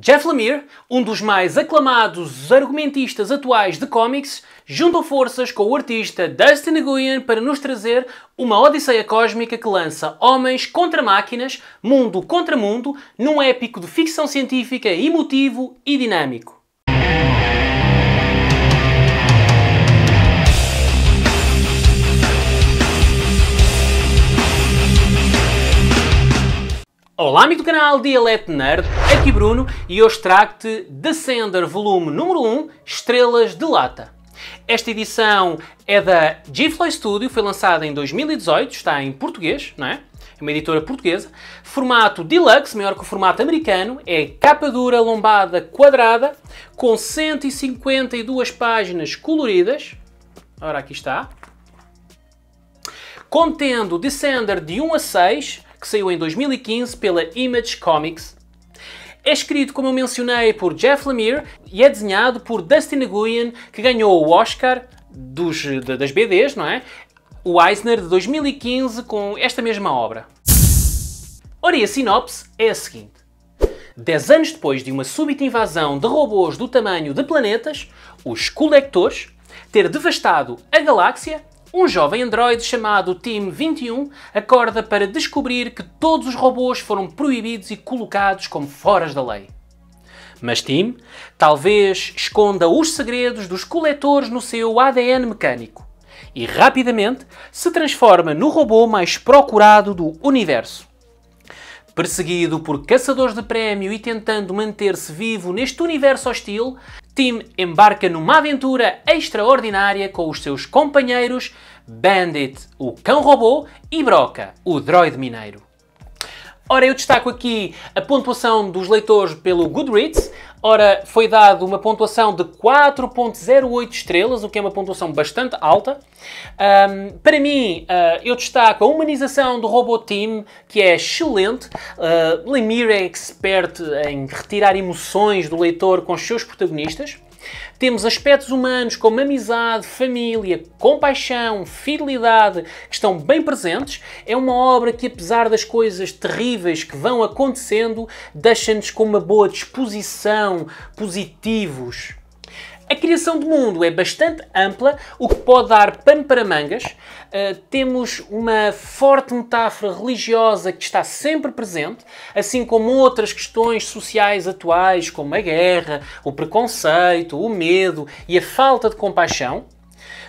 Jeff Lemire, um dos mais aclamados argumentistas atuais de cómics, juntou forças com o artista Dustin Nguyen para nos trazer uma odisseia cósmica que lança homens contra máquinas, mundo contra mundo, num épico de ficção científica emotivo e dinâmico. Olá, amigo do canal Dialeto Nerd, aqui Bruno e hoje trago-te Descender Volume número 1 Estrelas de Lata. Esta edição é da Gifloy Studio, foi lançada em 2018, está em português, não é? É uma editora portuguesa. Formato deluxe, maior que o formato americano, é capa dura, lombada, quadrada, com 152 páginas coloridas. Ora, aqui está. Contendo Descender de 1 a 6, que saiu em 2015 pela Image Comics. É escrito, como eu mencionei, por Jeff Lemire e é desenhado por Dustin Nguyen, que ganhou o Oscar dos, das BDs, não é? O Eisner de 2015 com esta mesma obra. Ora, e a sinopse é a seguinte. Dez anos depois de uma súbita invasão de robôs do tamanho de planetas, os Colectores, ter devastado a galáxia, um jovem androide chamado Team 21 acorda para descobrir que todos os robôs foram proibidos e colocados como foras da lei. Mas Tim talvez esconda os segredos dos coletores no seu ADN mecânico e rapidamente se transforma no robô mais procurado do universo. Perseguido por caçadores de prémio e tentando manter-se vivo neste universo hostil, Tim embarca numa aventura extraordinária com os seus companheiros Bandit, o cão-robô, e Broca, o droid mineiro. Ora, eu destaco aqui a pontuação dos leitores pelo Goodreads, Ora, foi dado uma pontuação de 4.08 estrelas, o que é uma pontuação bastante alta. Um, para mim, uh, eu destaco a humanização do Robot Team, que é excelente. Uh, Lemire é expert em retirar emoções do leitor com os seus protagonistas. Temos aspectos humanos como amizade, família, compaixão, fidelidade, que estão bem presentes. É uma obra que, apesar das coisas terríveis que vão acontecendo, deixa-nos com uma boa disposição, positivos. A criação do mundo é bastante ampla, o que pode dar pano para mangas. Uh, temos uma forte metáfora religiosa que está sempre presente, assim como outras questões sociais atuais, como a guerra, o preconceito, o medo e a falta de compaixão.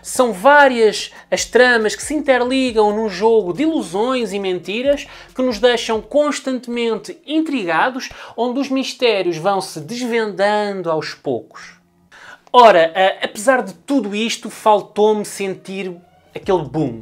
São várias as tramas que se interligam num jogo de ilusões e mentiras que nos deixam constantemente intrigados, onde os mistérios vão se desvendando aos poucos. Ora, uh, apesar de tudo isto, faltou-me sentir aquele boom. Um,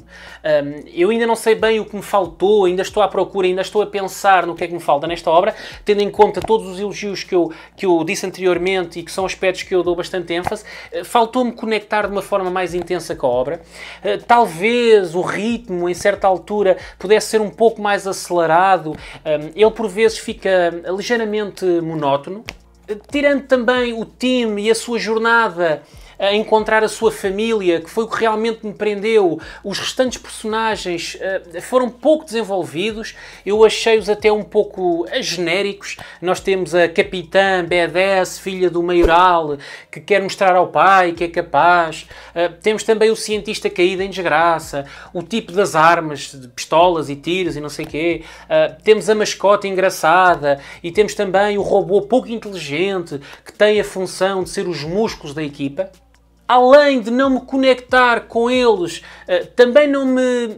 eu ainda não sei bem o que me faltou, ainda estou à procura, ainda estou a pensar no que é que me falta nesta obra, tendo em conta todos os elogios que eu, que eu disse anteriormente e que são aspectos que eu dou bastante ênfase, eh, faltou-me conectar de uma forma mais intensa com a obra. Uh, talvez o ritmo, em certa altura, pudesse ser um pouco mais acelerado. Um, ele, por vezes, fica ligeiramente monótono tirando também o time e a sua jornada a encontrar a sua família, que foi o que realmente me prendeu. Os restantes personagens uh, foram pouco desenvolvidos, eu achei-os até um pouco genéricos. Nós temos a capitã B10, filha do maioral, que quer mostrar ao pai que é capaz. Uh, temos também o cientista caído em desgraça, o tipo das armas, de pistolas e tiros e não sei o quê. Uh, temos a mascota engraçada e temos também o robô pouco inteligente que tem a função de ser os músculos da equipa além de não me conectar com eles, eh, também não me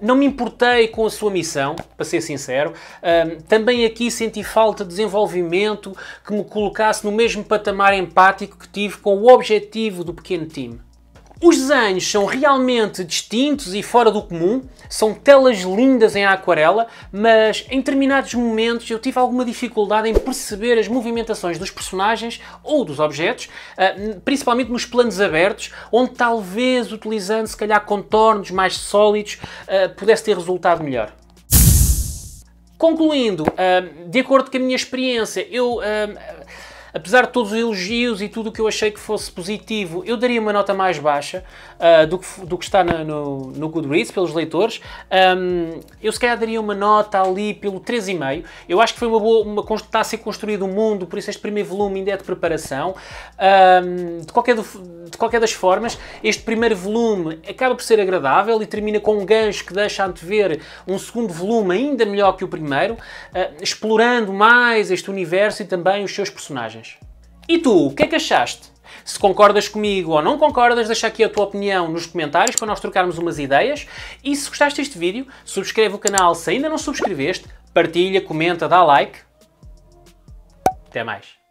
não me importei com a sua missão, para ser sincero. Ehm, também aqui senti falta de desenvolvimento que me colocasse no mesmo patamar empático que tive com o objetivo do pequeno time. Os desenhos são realmente distintos e fora do comum, são telas lindas em aquarela, mas em determinados momentos eu tive alguma dificuldade em perceber as movimentações dos personagens ou dos objetos, ah, principalmente nos planos abertos, onde talvez utilizando se calhar contornos mais sólidos ah, pudesse ter resultado melhor. Concluindo, ah, de acordo com a minha experiência, eu Apesar de todos os elogios e tudo o que eu achei que fosse positivo, eu daria uma nota mais baixa uh, do, que, do, que, está no, no Goodreads pelos leitores. Um, eu se calhar daria uma nota ali pelo 3,5. Eu acho que foi uma boa. Uma, está a ser construído um mundo, por isso este primeiro volume ainda é de preparação. Um, de, qualquer de qualquer das formas, este primeiro volume acaba por ser agradável e termina com um gancho que deixa antever um segundo volume ainda melhor que o primeiro, uh, explorando mais este universo e também os seus personagens. E tu, o que é que achaste? Se concordas comigo ou não concordas, deixa aqui a tua opinião nos comentários para nós trocarmos umas ideias. E se gostaste deste vídeo, subscreve o canal se ainda não subscreveste, partilha, comenta, dá like. Até mais.